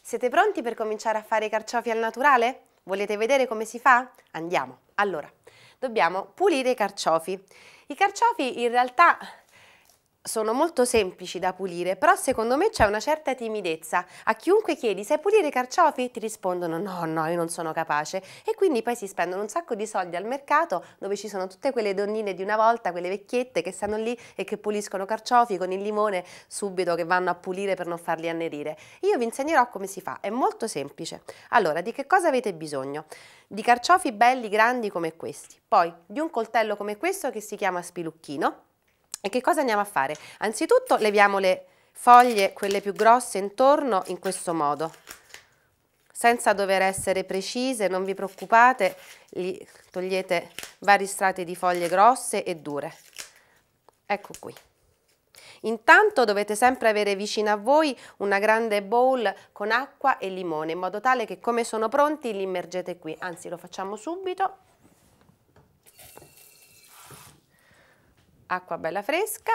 Siete pronti per cominciare a fare i carciofi al naturale? Volete vedere come si fa? Andiamo! Allora, dobbiamo pulire i carciofi. I carciofi in realtà sono molto semplici da pulire, però secondo me c'è una certa timidezza. A chiunque chiedi sai pulire i carciofi? Ti rispondono no, no, io non sono capace. E quindi poi si spendono un sacco di soldi al mercato dove ci sono tutte quelle donnine di una volta, quelle vecchiette che stanno lì e che puliscono carciofi con il limone subito che vanno a pulire per non farli annerire. Io vi insegnerò come si fa, è molto semplice. Allora, di che cosa avete bisogno? Di carciofi belli grandi come questi, poi di un coltello come questo che si chiama spilucchino, e che cosa andiamo a fare? Anzitutto leviamo le foglie, quelle più grosse, intorno in questo modo, senza dover essere precise, non vi preoccupate, togliete vari strati di foglie grosse e dure. Ecco qui. Intanto dovete sempre avere vicino a voi una grande bowl con acqua e limone, in modo tale che come sono pronti li immergete qui, anzi lo facciamo subito. acqua bella fresca,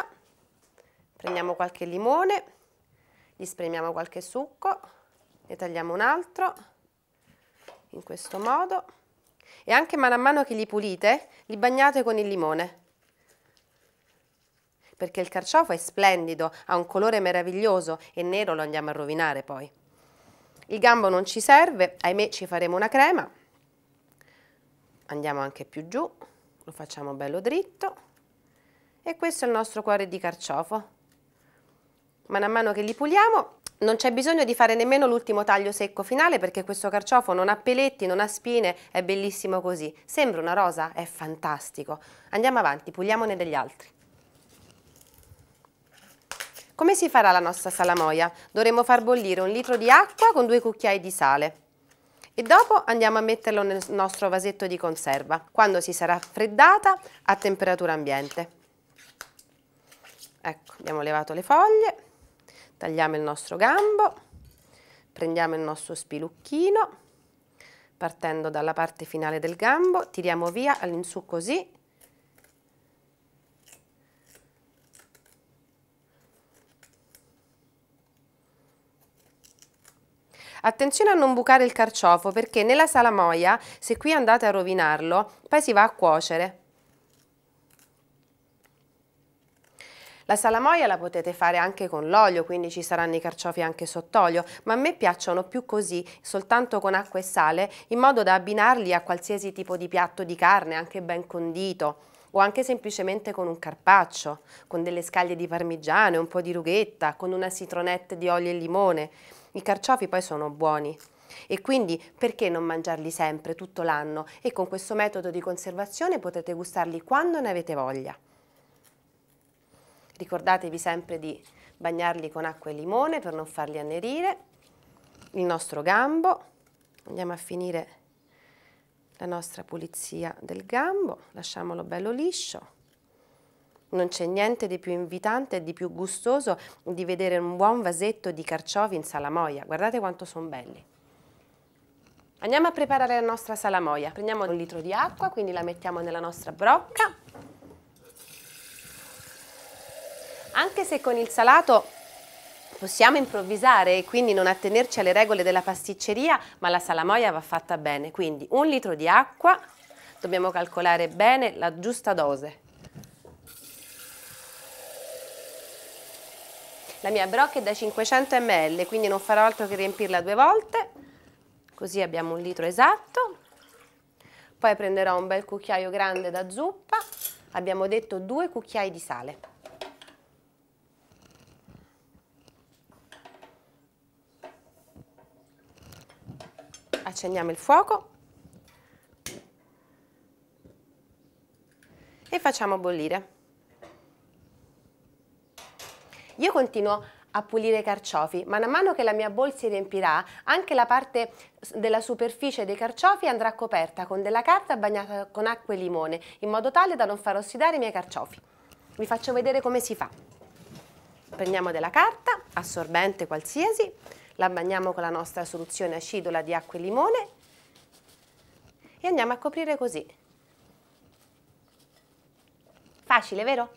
prendiamo qualche limone, gli spremiamo qualche succo, ne tagliamo un altro, in questo modo, e anche man mano che li pulite, li bagnate con il limone, perché il carciofo è splendido, ha un colore meraviglioso e nero lo andiamo a rovinare poi. Il gambo non ci serve, ahimè ci faremo una crema, andiamo anche più giù, lo facciamo bello dritto, e questo è il nostro cuore di carciofo. Man mano che li puliamo non c'è bisogno di fare nemmeno l'ultimo taglio secco finale perché questo carciofo non ha peletti, non ha spine, è bellissimo così. Sembra una rosa? È fantastico. Andiamo avanti, puliamone degli altri. Come si farà la nostra salamoia? Dovremo far bollire un litro di acqua con due cucchiai di sale e dopo andiamo a metterlo nel nostro vasetto di conserva quando si sarà freddata a temperatura ambiente. Ecco, abbiamo levato le foglie, tagliamo il nostro gambo, prendiamo il nostro spilucchino, partendo dalla parte finale del gambo, tiriamo via all'insù così, Attenzione a non bucare il carciofo perché nella salamoia, se qui andate a rovinarlo, poi si va a cuocere. La salamoia la potete fare anche con l'olio, quindi ci saranno i carciofi anche sott'olio, ma a me piacciono più così, soltanto con acqua e sale, in modo da abbinarli a qualsiasi tipo di piatto di carne, anche ben condito o anche semplicemente con un carpaccio, con delle scaglie di parmigiano, un po' di rughetta, con una citronette di olio e limone. I carciofi poi sono buoni. E quindi perché non mangiarli sempre, tutto l'anno? E con questo metodo di conservazione potete gustarli quando ne avete voglia. Ricordatevi sempre di bagnarli con acqua e limone per non farli annerire. Il nostro gambo, andiamo a finire la nostra pulizia del gambo, lasciamolo bello liscio. Non c'è niente di più invitante e di più gustoso di vedere un buon vasetto di carciofi in salamoia. Guardate quanto sono belli. Andiamo a preparare la nostra salamoia. Prendiamo un litro di acqua, quindi la mettiamo nella nostra brocca anche se con il salato possiamo improvvisare e quindi non attenerci alle regole della pasticceria, ma la salamoia va fatta bene, quindi un litro di acqua, dobbiamo calcolare bene la giusta dose. La mia brocca è da 500 ml, quindi non farò altro che riempirla due volte, così abbiamo un litro esatto. Poi prenderò un bel cucchiaio grande da zuppa, abbiamo detto due cucchiai di sale. accendiamo il fuoco e facciamo bollire. Io continuo a pulire i carciofi, man mano che la mia bowl si riempirà, anche la parte della superficie dei carciofi andrà coperta con della carta bagnata con acqua e limone, in modo tale da non far ossidare i miei carciofi. Vi faccio vedere come si fa. Prendiamo della carta, assorbente qualsiasi, la bagniamo con la nostra soluzione acidola di acqua e limone e andiamo a coprire così. Facile, vero?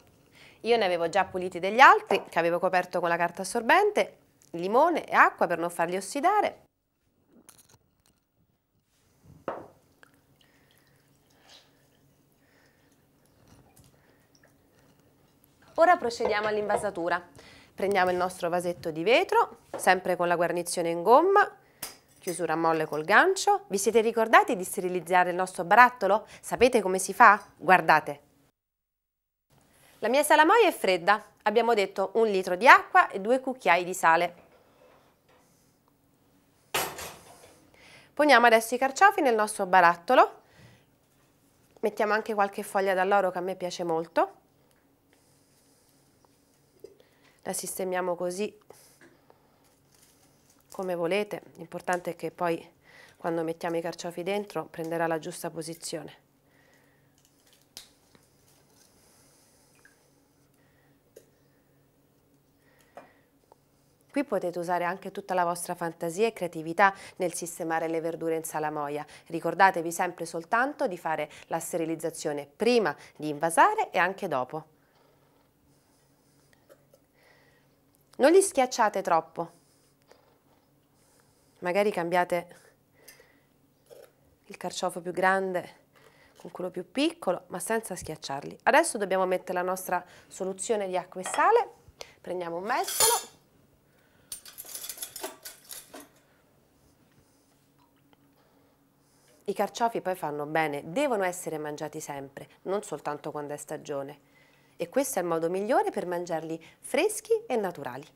Io ne avevo già puliti degli altri che avevo coperto con la carta assorbente, limone e acqua per non farli ossidare. Ora procediamo all'invasatura prendiamo il nostro vasetto di vetro, sempre con la guarnizione in gomma, chiusura a molle col gancio. Vi siete ricordati di sterilizzare il nostro barattolo? Sapete come si fa? Guardate! La mia salamoia è fredda, abbiamo detto un litro di acqua e due cucchiai di sale. Poniamo adesso i carciofi nel nostro barattolo, mettiamo anche qualche foglia d'alloro che a me piace molto la sistemiamo così come volete, l'importante è che poi quando mettiamo i carciofi dentro prenderà la giusta posizione. Qui potete usare anche tutta la vostra fantasia e creatività nel sistemare le verdure in salamoia. Ricordatevi sempre soltanto di fare la sterilizzazione prima di invasare e anche dopo. Non li schiacciate troppo, magari cambiate il carciofo più grande con quello più piccolo, ma senza schiacciarli. Adesso dobbiamo mettere la nostra soluzione di acqua e sale, prendiamo un mestolo, I carciofi poi fanno bene, devono essere mangiati sempre, non soltanto quando è stagione e questo è il modo migliore per mangiarli freschi e naturali.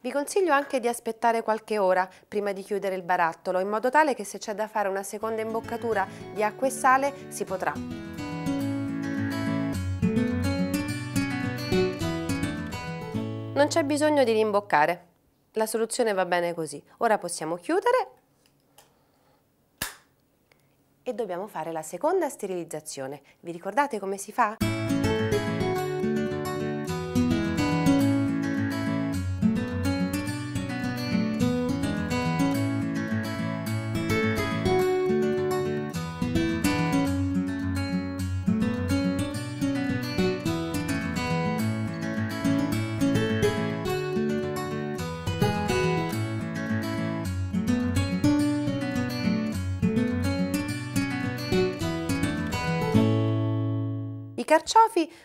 Vi consiglio anche di aspettare qualche ora prima di chiudere il barattolo, in modo tale che se c'è da fare una seconda imboccatura di acqua e sale si potrà. Non c'è bisogno di rimboccare, la soluzione va bene così. Ora possiamo chiudere e dobbiamo fare la seconda sterilizzazione. Vi ricordate come si fa?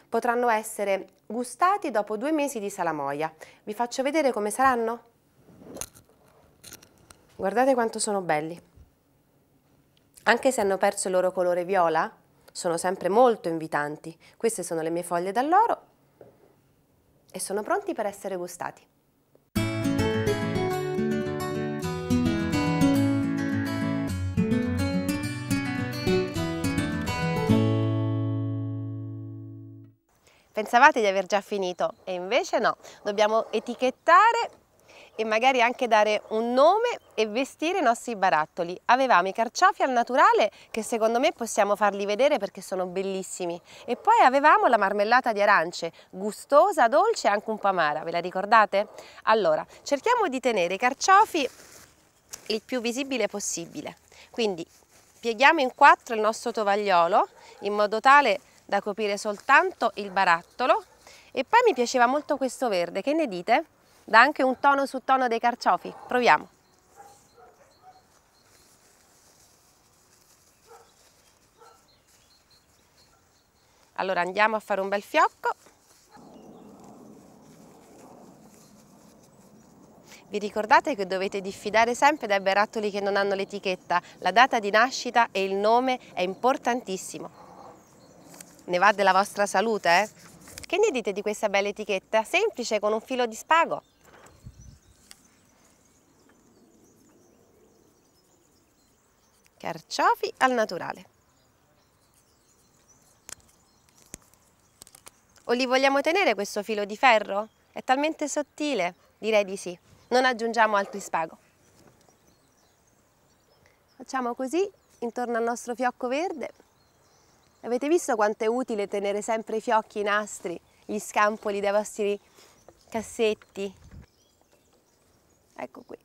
Potranno essere gustati dopo due mesi di salamoia. Vi faccio vedere come saranno? Guardate quanto sono belli. Anche se hanno perso il loro colore viola, sono sempre molto invitanti. Queste sono le mie foglie d'alloro e sono pronti per essere gustati. Pensavate di aver già finito e invece no, dobbiamo etichettare e magari anche dare un nome e vestire i nostri barattoli. Avevamo i carciofi al naturale che secondo me possiamo farli vedere perché sono bellissimi e poi avevamo la marmellata di arance, gustosa, dolce e anche un po' amara, ve la ricordate? Allora, cerchiamo di tenere i carciofi il più visibile possibile, quindi pieghiamo in quattro il nostro tovagliolo in modo tale da coprire soltanto il barattolo e poi mi piaceva molto questo verde, che ne dite? Dà anche un tono su tono dei carciofi, proviamo! Allora andiamo a fare un bel fiocco. Vi ricordate che dovete diffidare sempre dai barattoli che non hanno l'etichetta, la data di nascita e il nome è importantissimo ne va della vostra salute, eh? Che ne dite di questa bella etichetta? Semplice, con un filo di spago. Carciofi al naturale. O li vogliamo tenere questo filo di ferro? È talmente sottile, direi di sì. Non aggiungiamo altri spago. Facciamo così intorno al nostro fiocco verde Avete visto quanto è utile tenere sempre i fiocchi, i nastri, gli scampoli dai vostri cassetti? Ecco qui.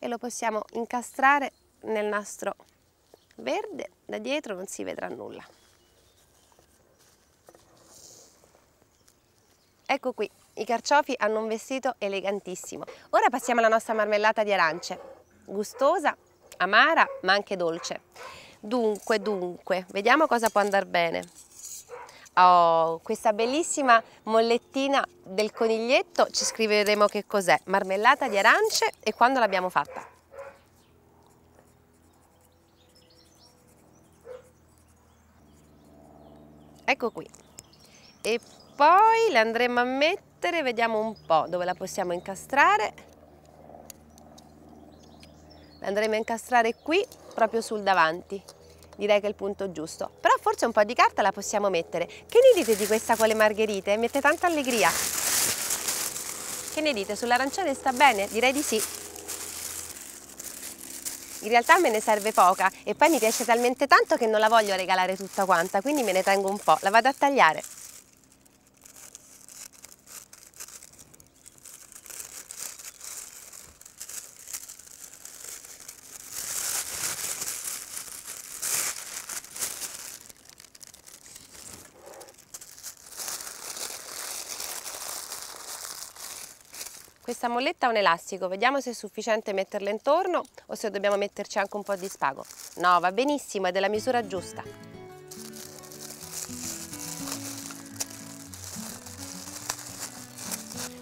E lo possiamo incastrare nel nastro verde, da dietro non si vedrà nulla. Ecco qui, i carciofi hanno un vestito elegantissimo. Ora passiamo alla nostra marmellata di arance, gustosa, amara ma anche dolce. Dunque, dunque, vediamo cosa può andare bene. Oh, questa bellissima mollettina del coniglietto ci scriveremo che cos'è, marmellata di arance e quando l'abbiamo fatta. Ecco qui. E poi la andremo a mettere, vediamo un po' dove la possiamo incastrare. La andremo a incastrare qui proprio sul davanti direi che è il punto giusto. Però forse un po' di carta la possiamo mettere. Che ne dite di questa con le margherite? Mette tanta allegria. Che ne dite? Sull'arancione sta bene? Direi di sì. In realtà me ne serve poca e poi mi piace talmente tanto che non la voglio regalare tutta quanta, quindi me ne tengo un po', la vado a tagliare. Questa molletta ha un elastico, vediamo se è sufficiente metterla intorno o se dobbiamo metterci anche un po' di spago. No, va benissimo, è della misura giusta.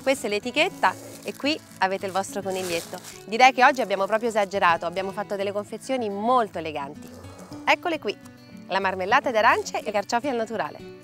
Questa è l'etichetta e qui avete il vostro coniglietto. Direi che oggi abbiamo proprio esagerato, abbiamo fatto delle confezioni molto eleganti. Eccole qui, la marmellata d'arance e carciofi al naturale.